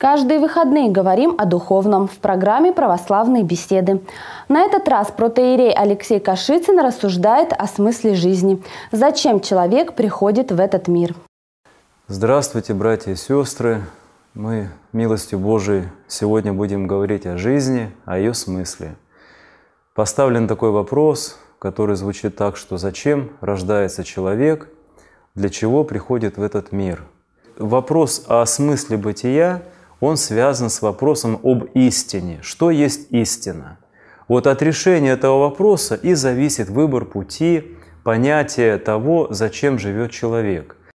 Каждые выходные говорим о духовном в программе «Православные беседы». На этот раз протеерей Алексей Кашицын рассуждает о смысле жизни. Зачем человек приходит в этот мир? Здравствуйте, братья и сестры! Мы, милостью Божией, сегодня будем говорить о жизни, о ее смысле. Поставлен такой вопрос, который звучит так, что зачем рождается человек, для чего приходит в этот мир. Вопрос о смысле бытия – он связан с вопросом об истине. Что есть истина? Вот от решения этого вопроса и зависит выбор пути, понятие того, зачем живет человек.